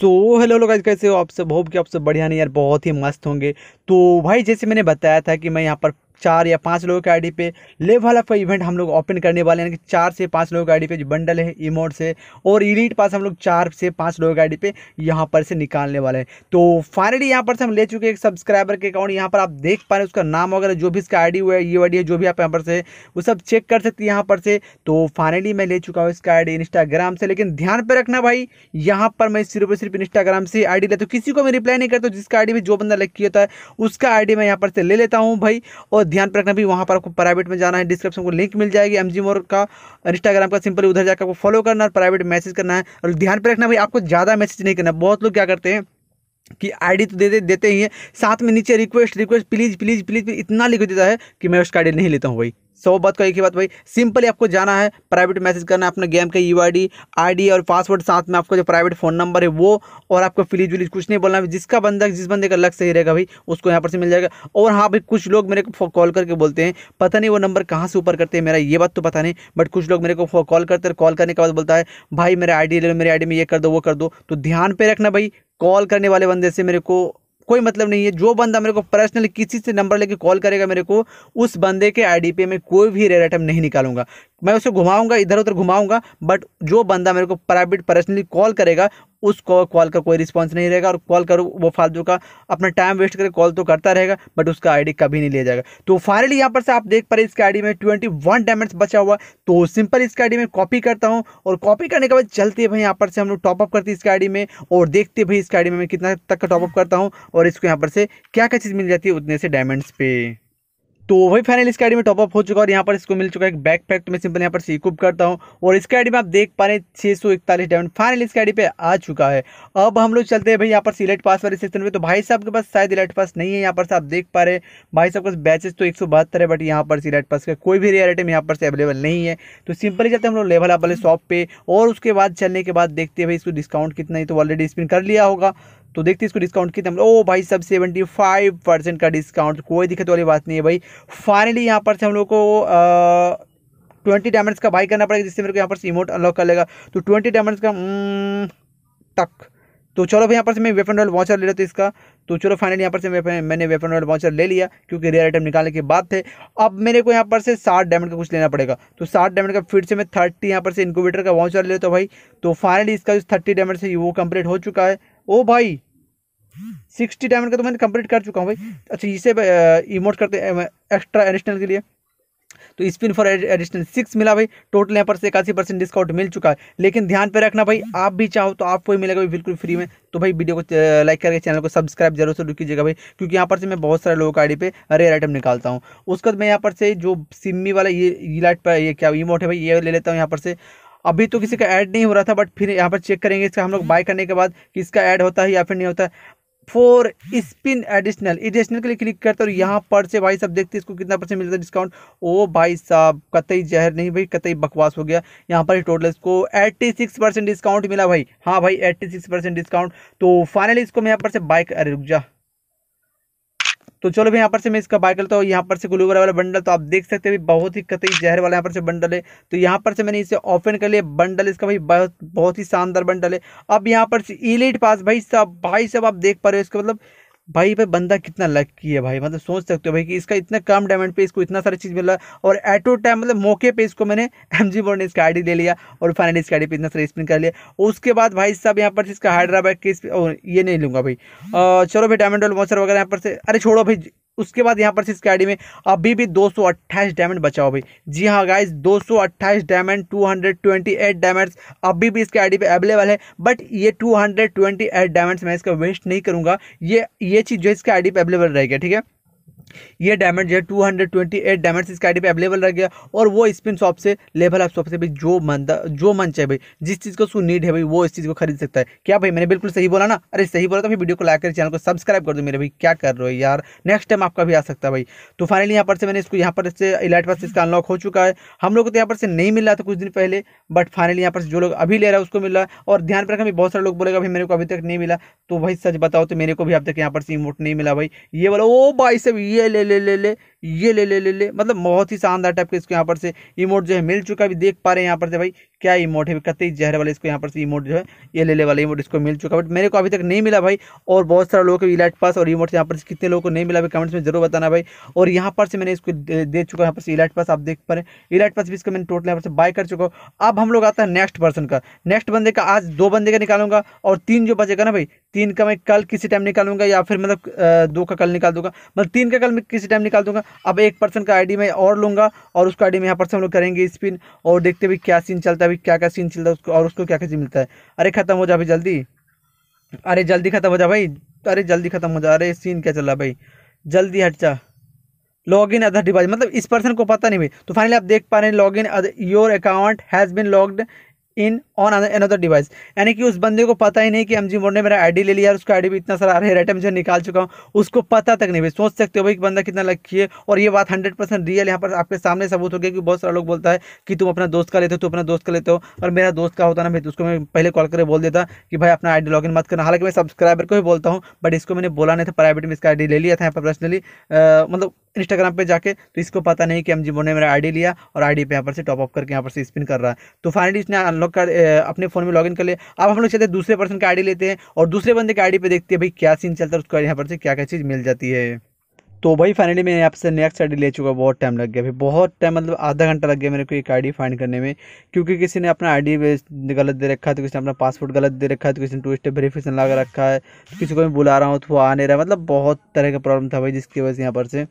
so hello लोग आज कैसे हो आप सब होप कि आप सब बढ़िया नहीं यार बहुत ही मस्त होंगे तो भाई जैसे मैंने बताया था कि मैं यहाँ पर चार या पाँच लोगों के आईडी पे लेवल अप का इवेंट हम लोग ओपन करने वाले हैं कि चार से पाँच लोगों के आईडी पे जो बंडल है इमोट से और इलीट पास हम लोग चार से पाँच लोगों के आईडी पे यहाँ पर से निकालने वाले हैं तो फाइनली यहाँ पर से हम ले चुके हैं एक सब्सक्राइबर के अकाउंट यहाँ पर आप देख पा रहे हैं उसका नाम वगैरह जो भी इसका आई हुआ है ये आई है जो भी आप यहाँ पर से वो सब चेक कर सकते है यहाँ पर से तो फाइनली मैं ले चुका हूँ इसका आई इंस्टाग्राम से लेकिन ध्यान पर रखना भाई यहाँ पर मैं सिर्फ सिर्फ इंस्टाग्राम से आई लेता हूँ किसी को मैं रिप्लाई नहीं करता जिसका आई भी जो बंदा लग किया होता है उसका आई मैं यहाँ पर से ले लेता हूँ भाई और ध्यान पर रखना भी वहाँ पर आपको प्राइवेट में जाना है डिस्क्रिप्शन को लिंक मिल जाएगी एम जी मोर का इंस्टाग्राम का सिंपल उधर जाकर आपको फॉलो करना और प्राइवेट मैसेज करना है और ध्यान पर रखना भाई आपको ज़्यादा मैसेज नहीं करना बहुत लोग क्या करते हैं कि आईडी तो दे दे देते ही है साथ में नीचे request request please please please please, please, please, इतना लिख देता है कि मैं उसका आईडी नहीं लेता हूँ भाई सौ बात का एक ही बात भाई सिंपली आपको जाना है प्राइवेट मैसेज करना है अपने गेम के यू आई और पासवर्ड साथ में आपको जो प्राइवेट फ़ोन नंबर है वो और आपको फिलीज विलीज कुछ नहीं बोलना है जिसका बंदा जिस बंदे का लग सही रहेगा भाई उसको यहाँ पर से मिल जाएगा और हाँ भाई कुछ लोग मेरे को कॉल करके बोलते हैं पता नहीं वो नंबर कहाँ से ऊपर करते हैं मेरा ये बात तो पता नहीं बट कुछ लोग मेरे को कॉल करते हैं कॉल करने के बाद बोलता है भाई मेरा आई ले लो मेरे आई में ये कर दो वो कर दो तो ध्यान पर रखना भाई कॉल करने वाले बंदे से मेरे को कोई मतलब नहीं है जो बंदा मेरे को पर्सनली किसी से नंबर लेके कॉल करेगा मेरे को उस बंदे के आईडी पे मैं कोई भी रेयर आइटम नहीं निकालूंगा मैं उसे घुमाऊंगा इधर उधर घुमाऊंगा बट जो बंदा मेरे को प्राइवेट पर्सनली कॉल करेगा उस कॉल का कोई रिस्पॉन्स नहीं रहेगा और कॉल करो वो फालतू का अपना टाइम वेस्ट करके कॉल तो करता रहेगा बट उसका आईडी कभी नहीं लिया जाएगा तो फाइनली यहाँ पर से आप देख पा रहे इसके आईडी में ट्वेंटी वन डायमंड्स बचा हुआ तो सिंपल इसके आईडी में कॉपी करता हूँ और कॉपी करने के बाद चलते भाई यहाँ पर से हम लोग टॉपअप करते हैं इसके आईडी में और देखते भाई इसके आईडी में मैं कितना तक का टॉपअप करता हूँ और इसको यहाँ पर से क्या क्या चीज़ मिल जाती है उतने से डायमंड्स पे तो वही फाइनल इसके आईडी में टॉपअप हो चुका है और यहाँ पर इसको मिल चुका है एक बैक पैक तो मैं सिंपल यहाँ पर इक्विप करता हूँ और इसके आईडी में आप देख पा रहे हैं छः सौ इकतालीस डायमंड फाइनल इसके आईडी पे आ चुका है अब हम लोग चलते हैं भाई यहाँ पर सिलेक्ट पास वाले सेक्शन में तो भाई साहब के पास शायद इलेक्ट पास नहीं है यहाँ पर से आप देख पा रहे भाई साहब के पास बैचेस तो एक सौ बहत्तर है बट यहाँ पर सिलेक्ट पास का कोई भी रेयर आइटम यहाँ पर से अवेलेबल नहीं है तो सिंपली चलते हम लोग लेवल आप वाले शॉप पर और उसके बाद चलने के बाद देखते हैं भाई इसको डिस्काउंट कितना है तो ऑलरेडी स्पिन कर लिया होगा तो देखते इसको डिस्काउंट कितना ओ भाई सब सेवेंटी फाइव परसेंट का डिस्काउंट कोई दिक्कत वाली बात नहीं है भाई फाइनली यहाँ पर से हम लोग को ट्वेंटी डायमंड्स का बाई करना पड़ेगा जिससे मेरे को यहाँ पर से इमोट अनलॉक कर लेगा तो ट्वेंटी डायमंड्स का हम्म, तक तो चलो भाई यहाँ पर से मैं वेपन रॉयल वाचर ले लेते इसका तो चलो फाइनली यहाँ पर से मैं, मैंने वेपन रॉयल वॉचर ले लिया क्योंकि रेयर आइटम निकालने के बाद थे अब मेरे को यहाँ पर से साठ डायमंड का कुछ लेना पड़ेगा तो साठ डायमंड का फिर से मैं थर्टी यहाँ पर से इनक्यूबेटर का वॉचर ले लेता तो भाई तो फाइनली इसका जो थर्टी डायमंड से वो कंप्लीट हो चुका है ओ भाई सिक्सटी डायमंड का तो मैंने कंप्लीट कर चुका हूँ भाई अच्छा इसे इमोट करते हैं एक्स्ट्रा एडिशनल के लिए तो स्पिन फॉर एडिशनल सिक्स मिला भाई टोटल यहाँ पर से इक्यासी परसेंट डिस्काउंट मिल चुका है लेकिन ध्यान पे रखना भाई आप भी चाहो तो आपको ही मिलेगा बिल्कुल फ्री में तो भाई वीडियो को लाइक करके चैनल को सब्सक्राइब जरूर से कीजिएगा भाई क्योंकि यहाँ पर से मैं बहुत सारे लोगों का आई पे रेयर आइटम निकालता हूँ उसके बाद मैं यहाँ पर से जो सिम्मी वाला ये लाइट पर ये क्या ईमोट है भाई ये ले लेता हूँ यहाँ पर से अभी तो किसी का ऐड नहीं हो रहा था बट फिर यहाँ पर चेक करेंगे इसका हम लोग बाय करने के बाद कि इसका ऐड होता है या फिर नहीं होता है फोर स्पिन एडिशनल एडिशनल के लिए क्लिक करते और यहाँ पर से भाई साहब देखते इसको कितना परसेंट मिलता है डिस्काउंट ओ भाई साहब कतई जहर नहीं भाई कतई बकवास हो गया यहाँ पर टोटल इसको 86 परसेंट डिस्काउंट मिला भाई हाँ भाई 86 परसेंट डिस्काउंट तो फाइनली इसको मैं यहाँ पर से बाइक अरे रुक जा तो चलो भाई यहाँ पर से मैं इसका बाय करता हूँ यहाँ पर से ग्लूवर वाला बंडल तो आप देख सकते हैं बहुत ही कतई जहर वाला यहाँ पर से बंडल है तो यहाँ पर से मैंने इसे ओपन कर लिया बंडल इसका भाई बहुत बहुत ही शानदार बंडल है अब यहाँ पर से इलीट पास भाई साहब भाई साहब आप देख पा रहे हो इसका मतलब भाई भाई बंदा कितना लकी है भाई मतलब सोच सकते हो भाई कि इसका इतना कम डायमंड पे इसको इतना सारी चीज़ मिला और एट ओ टाइम मतलब मौके पे इसको मैंने एम जी बोर्ड ने इसका आई ले लिया और फाइनली इसका आई पे इतना सारा स्पिन कर लिया उसके बाद भाई साहब यहाँ पर इसका हाइड्राबैक के ये नहीं लूँगा भाई चलो भाई डायमंड वगैरह यहाँ पर से अरे छोड़ो भाई उसके बाद यहाँ पर से इसके आईडी में अभी भी दो डायमंड बचा हो भाई जी हाँ गाइज दो डायमंड टू डायमंड्स अभी भी इसके आई पे अवेलेबल है बट ये टू डायमंड्स मैं इसका वेस्ट नहीं करूँगा ये ये चीज़ जो इसके आईडी पे अवेलेबल रहेगा ठीक है ये डायमंड जो है two hundred twenty eight diamond इसके आईडी पे अवेलेबल रह गया और वो स्पिन शॉप से लेवल अप शॉप से भाई जो मन जो मन चाहे भाई जिस चीज़ को उसको नीड है भाई वो इस चीज़ को खरीद सकता है क्या भाई मैंने बिल्कुल सही बोला ना अरे सही बोला तो भाई वीडियो को लाइक कर चैनल को सब्सक्राइब कर दो मेरे भाई क्या कर रहे हो यार नेक्स्ट टाइम आपका भी आ सकता है भाई तो फाइनली यहाँ पर से मैंने इसको यहाँ पर से इलाइट पास इसका अनलॉक हो चुका है हम लोग को तो यहाँ पर से नहीं मिल रहा था कुछ दिन पहले बट फाइनली यहाँ पर से जो लोग अभी ले रहा है उसको मिल रहा है और ध्यान पर रखना बहुत सारे लोग बोलेगा भाई मेरे को अभी तक नहीं मिला तो भाई सच बताओ तो मेरे को भी अब तक यहाँ पर से इमोट नहीं मिला भाई ये बोला ओ भाई सब ये Lele l ये ले ले ले ले मतलब बहुत ही शानदार टाइप के इसको यहाँ पर से इमोट जो है मिल चुका है देख पा रहे हैं यहाँ पर से भाई क्या इमोट है कत जहर वाले इसको यहाँ पर से इमोट जो है ये ले ले वाला इमोट इसको मिल चुका बट मेरे को अभी तक नहीं मिला भाई और बहुत सारे लोगों के इलाइट पास और इमोट यहाँ पर से कितने लोगों को नहीं मिला भाई कमेंट्स में जरूर बताना भाई और यहाँ पर से मैंने इसको दे चुका यहाँ पर से इलाइट पास आप देख पा रहे हैं इलाइट पास भी इसको मैंने टोटल यहाँ पर से बाय कर चुका हूँ अब हम लोग आता है नेक्स्ट पर्सन का नेक्स्ट बंदे का आज दो बंदे का निकालूंगा और तीन जो बचेगा ना भाई तीन का मैं कल किसी टाइम निकालूंगा या फिर मतलब दो का कल निकाल दूंगा मतलब तीन का कल मैं किसी टाइम निकाल दूंगा अब एक पर्सन का आईडी मैं और लूँगा और उसका आईडी में यहाँ पर से हम लोग करेंगे स्पिन और देखते भी क्या सीन चलता है अभी क्या क्या सीन चलता है उसको और उसको क्या क्या चीज़ मिलता है अरे ख़त्म हो जा अभी जल्दी अरे जल्दी ख़त्म हो जा भाई अरे जल्दी ख़त्म हो जा अरे सीन क्या चल रहा भाई जल्दी हट जा लॉग इन अदर डिवाइस मतलब इस पर्सन को पता नहीं भाई तो फाइनली आप देख पा रहे हैं log in your account has been logged in on another device यानी कि उस बंदे को पता ही नहीं कि एमजी मोड ने मेरा आईडी ले लिया और उसका आईडी भी इतना सारा हेयर आइटम से निकाल चुका हूँ उसको पता तक नहीं भाई सोच सकते हो भाई कि बंदा कितना लकी है और ये बात हंड्रेड परसेंट रियल यहाँ पर आपके सामने सबूत हो गया कि बहुत सारा लोग बोलता है कि तुम अपना दोस्त का लेते हो तुम अपना दोस्त का लेते हो और मेरा दोस्त का होता ना भाई उसको मैं पहले कॉल करके बोल देता कि भाई अपना आई लॉगिन मत करना हालांकि मैं सब्सक्राइबर को ही बोलता हूँ बट इसको मैंने बोला नहीं था प्राइवेट में इसका आईडी ले लिया था यहाँ पर पर्सनली मतलब इंस्टाग्राम पे जाके तो इसको पता नहीं कि एम जी ने मेरा आईडी लिया और आईडी पे यहाँ पर से टॉप अप करके यहाँ पर से स्पिन कर रहा है तो फाइनली इसने अनलॉक कर अपने फ़ोन में लॉगिन कर ले अब हम लोग चलते हैं दूसरे पर्सन का आईडी लेते हैं और दूसरे बंदे के आईडी पे देखते हैं भाई क्या सीन चलता है उसको यहाँ पर से क्या क्या चीज़ मिल जाती है तो भाई फाइनली मैं यहाँ नेक्स्ट आईडी ले चुका बहुत टाइम लग गया भाई बहुत टाइम मतलब आधा घंटा लग गया मेरे को एक आईडी फाइंड करने में क्योंकि किसी ने अपना आईडी गलत दे रखा है तो किसी ने अपना पासपोर्ट गलत दे रखा है तो किसी ने टू स्टेप वेरीफिकेशन लगा रखा है तो किसी को मैं बुला रहा हूँ तो वो आ नहीं रहा मतलब बहुत तरह का प्रॉब्लम था भाई जिसकी वजह से यहाँ पर से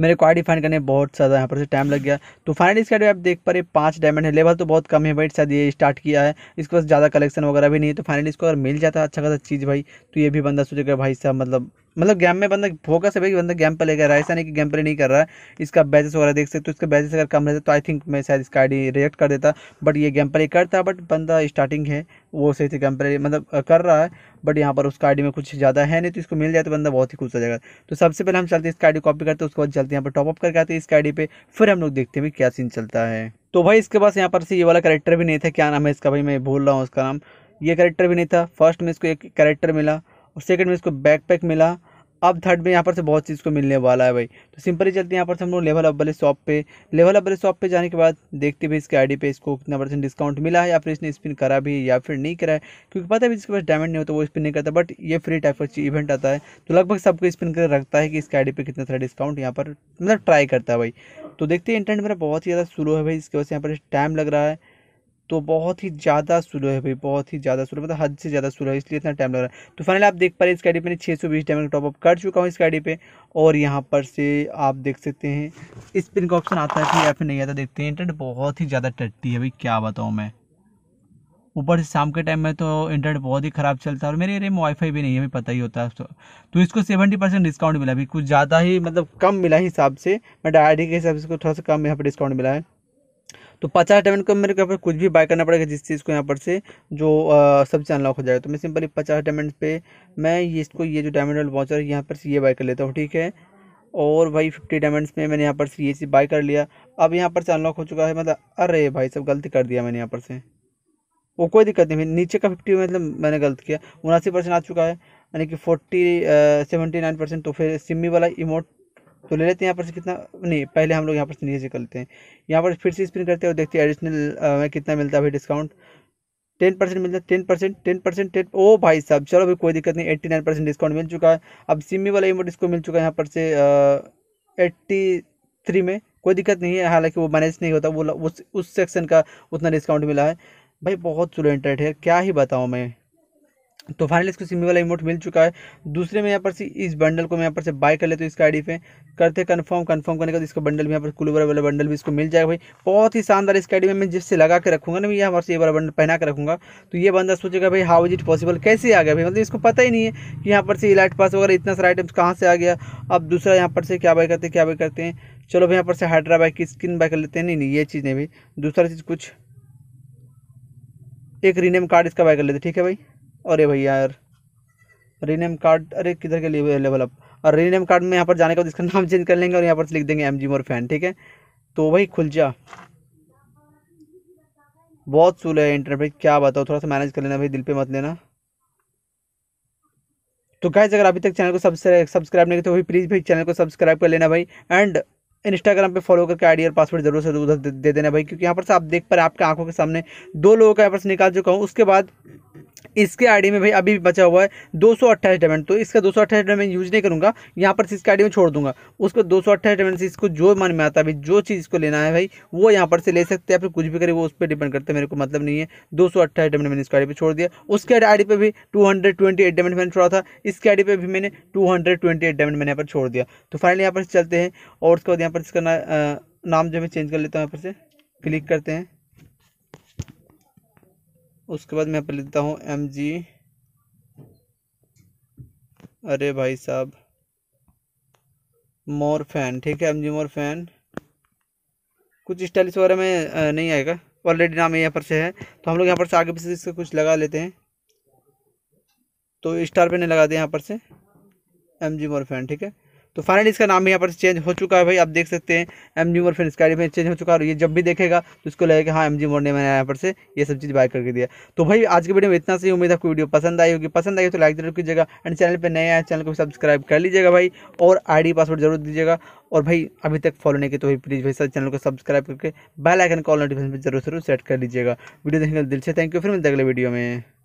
मेरे को डिफाइन करने बहुत ज़्यादा यहाँ पर से टाइम लग गया तो फाइनली इसका आप देख पा रहे पाँच डायमंड है लेवल तो बहुत कम है भाई शायद ये स्टार्ट किया है इसके पास ज़्यादा कलेक्शन वगैरह भी नहीं है तो फाइनली इसको अगर मिल जाता है अच्छा खासा चीज़ भाई तो ये भी बंदा सोचेगा भाई साहब मतलब मतलब गेम में बंदा फोकस है भाई बंदा गेम पर लेकर रहा है ऐसा नहीं कि गेम प्ले नहीं कर रहा है इसका बैजेस वगैरह देख सकते तो इसका बैजेस अगर कम रहता तो आई थिंक मैं शायद इसका आईडी रिएक्ट कर देता बट ये गेम प्ले करता बट बंदा स्टार्टिंग है वो सही से गेम प्ले मतलब कर रहा है बट यहाँ पर उसका आईडी में कुछ ज़्यादा है नहीं तो इसको मिल जाए तो बंदा बहुत ही खुश हो जाएगा तो सबसे पहले हम चलते हैं इसका आईडी कॉपी करते उसके बाद जल्दी यहाँ पर टॉपअप करके आते हैं इसका आईडी पे फिर हम लोग देखते हैं क्या सीन चलता है तो भाई इसके पास यहाँ पर से ये वाला करेक्टर भी नहीं था क्या नाम है इसका भाई मैं भूल रहा हूँ उसका नाम ये करेक्टर भी नहीं था फर्स्ट में इसको एक करेक्टर मिला और सेकंड में इसको बैक पैक मिला अब थर्ड में यहाँ पर से बहुत चीज़ को मिलने वाला है भाई तो सिंपली चलते हैं यहाँ पर से हम लोग लेवल अप वाले शॉप पे लेवल अप वाले शॉप पे जाने के बाद देखते भी इसके आईडी पे इसको कितना परसेंट डिस्काउंट मिला है या फिर इसने स्पिन करा भी या फिर नहीं करा है क्योंकि पता है इसके पास डायमंड नहीं होता तो वो स्पिन नहीं करता बट ये फ्री टाइप का इवेंट आता है तो लगभग सबको स्पिन कर रखता है कि इसके आई पे कितना सारा डिस्काउंट यहाँ पर मतलब ट्राई करता है भाई तो देखते हैं इंटरनेट मेरा बहुत ही ज़्यादा स्लो है भाई इसके वजह से यहाँ पर टाइम लग रहा है तो बहुत ही ज़्यादा स्लो है भाई बहुत ही ज़्यादा स्लो मतलब हद से ज़्यादा स्लो है इसलिए इतना टाइम लग रहा है तो फाइनल आप देख पा रहे इस गाड़ी पर छः सौ बीस डायमंड टॉपअप कर चुका हूँ इस गाड़ी पे और यहाँ पर से आप देख सकते हैं स्पिन का ऑप्शन आता है या फिर नहीं आता देखते हैं इंटरनेट बहुत ही ज़्यादा टट्टी है भाई क्या बताऊँ मैं ऊपर से शाम के टाइम में तो इंटरनेट बहुत ही ख़राब चलता है और मेरे एरिया में वाईफाई भी नहीं है हमें पता ही होता है तो, तो इसको सेवेंटी परसेंट डिस्काउंट मिला भी कुछ ज़्यादा ही मतलब कम मिला हिसाब से मैं डायडी के हिसाब से इसको थोड़ा सा कम यहाँ पर डिस्काउंट मिला है तो पचास डायमंड को मेरे को यहाँ पर कुछ भी बाय करना पड़ेगा जिस चीज़ को यहाँ पर से जो आ, सबसे अनलॉक हो जाएगा तो मैं सिंपली पचास डायमंड पे मैं ये इसको ये जो डायमंड वाला वाचर यहाँ पर से ये बाय कर लेता हूँ ठीक है और भाई फिफ्टी डायमंड्स में मैंने यहाँ पर से ये चीज़ बाई कर लिया अब यहाँ पर से अनलॉक हो चुका है मतलब अरे भाई सब गलती कर दिया मैंने यहाँ पर से वो कोई दिक्कत नहीं नीचे का फिफ्टी मतलब मैंने गलत किया उनासी परसेंट आ चुका है यानी कि फोर्टी सेवेंटी नाइन परसेंट तो फिर सिमी वाला इमोट तो ले लेते हैं यहाँ पर से कितना नहीं पहले हम लोग यहाँ पर से नीचे करते हैं यहाँ पर फिर से स्पिन करते हैं और देखते हैं एडिशनल कितना मिलता है भाई डिस्काउंट टेन परसेंट मिलता है ten percent ten percent ten ओ भाई साहब चलो भाई कोई दिक्कत नहीं एट्टी नाइन परसेंट डिस्काउंट मिल चुका है अब सिमी वाला इमोट इसको मिल चुका है यहाँ पर से एट्टी थ्री में कोई दिक्कत नहीं है हालांकि वो मैनेज नहीं होता वो उस उस सेक्शन का उतना डिस्काउंट मिला है भाई बहुत चुलेंटेड है क्या ही बताऊँ मैं तो फाइनली इसको सिमी वाला इमोट मिल चुका है दूसरे में यहाँ पर से इस बंडल को मैं यहाँ पर से बाय कर लेते तो इसका आईडी पे करते कंफर्म कंफर्म करने के बाद इसका बंडल भी यहाँ पर कुलूबर वाला बंडल भी इसको मिल जाएगा भाई बहुत ही शानदार इसका आईडी में मैं जिससे लगा के रखूंगा ना मैं यहाँ से ये वाला बंडल पहना के रखूँगा तो ये बंदा सोचेगा भाई हाउ इज इट पॉसिबल कैसे आ गया भाई मतलब इसको पता ही नहीं है कि यहाँ पर से इलाइट पास वगैरह इतना सारा आइटम्स कहाँ से आ गया अब दूसरा यहाँ पर से क्या बाय करते क्या बाय करते हैं चलो भाई यहाँ पर से हाइड्रा बाइक की स्किन बाय कर लेते हैं नहीं नहीं ये चीज़ नहीं भाई दूसरा चीज़ कुछ एक रीनेम कार्ड इसका बाय कर लेते ठीक है भाई अरे भैया यार रीनेम कार्ड अरे किधर के लिए अवेलेबल अब और रीनेम कार्ड में यहाँ पर जाने का इसका नाम चेंज कर लेंगे और यहाँ पर लिख देंगे एम जी मोर फैन ठीक है तो भाई खुल जा बहुत सूल है इंटरनेट भाई क्या बताओ थोड़ा सा मैनेज कर लेना भाई दिल पे मत लेना तो गाइज अगर अभी तक चैनल को सब्सक्राइब नहीं किया तो भाई प्लीज़ भाई चैनल को सब्सक्राइब कर लेना भाई एंड इंस्टाग्राम पे फॉलो करके आईडी और पासवर्ड जरूर से उधर दे, दे देना भाई क्योंकि यहाँ पर से आप देख पा रहे आपके आंखों के सामने दो लोगों का यहाँ पर निकाल चुका हूँ उसके बाद इसके आईडी में भाई अभी भी बचा हुआ है दो सौ अट्ठाईस डायमंड तो इसका दो सौ अट्ठाईस डायमंड यूज नहीं करूँगा यहाँ पर इसके आईडी में छोड़ दूंगा उसको दो सौ अट्ठाईस डायमंड से इसको जो मन में आता है जो चीज़ इसको लेना है भाई वो यहाँ पर से ले सकते हैं फिर कुछ भी करे वो उस पर डिपेंड करते हैं मेरे को मतलब नहीं है दो सौ अट्ठाईस डायमंड मैंने इसको आईडी पर छोड़ दिया उसके आईडी पर भी two hundred twenty eight diamond मैंने छोड़ा था इसके आईडी पर भी मैंने two hundred twenty eight diamond मैंने यहाँ पर छोड़ दिया तो फाइनली यहाँ पर चलते हैं और उसके बाद यहाँ पर इसका ना, आ, नाम जो मैं चेंज कर लेता हूँ यहाँ पर से क्लिक करते हैं उसके बाद मैं यहाँ पर लिखता हूँ एम जी अरे भाई साहब मोर फैन ठीक है एम जी मोर फैन कुछ स्टाइलिश वगैरह में नहीं आएगा ऑलरेडी नाम यहाँ पर से है तो हम लोग यहाँ पर से आगे पीछे इसका कुछ लगा लेते हैं तो स्टार पे नहीं लगा दिया यहाँ पर से एम जी मोर फैन ठीक है तो फाइनली इसका नाम भी यहाँ पर चेंज हो चुका है भाई आप देख सकते हैं एम जी मोर फिर इसका में चेंज हो चुका है और ये जब भी देखेगा तो इसको लगेगा कि हाँ एम जी मोर ने मैंने यहाँ पर से ये सब चीज़ बाय करके दिया तो भाई आज की वीडियो में इतना सही उम्मीद है वीडियो पसंद आई होगी पसंद आई हो तो लाइक जरूर कीजिएगा एंड चैनल पर नए है चैनल को सब्सक्राइब कर लीजिएगा भाई और आई पासवर्ड जरूर दीजिएगा और भाई अभी तक फॉलो नहीं किया तो भाई प्लीज़ भाई सर चैनल को सब्सक्राइब करके बेल आइकन कॉल नोटिफिकेशन पर जरूर जरूर सेट कर लीजिएगा वीडियो देखने के दिल से थैंक यू फिर मिलते अगले वीडियो में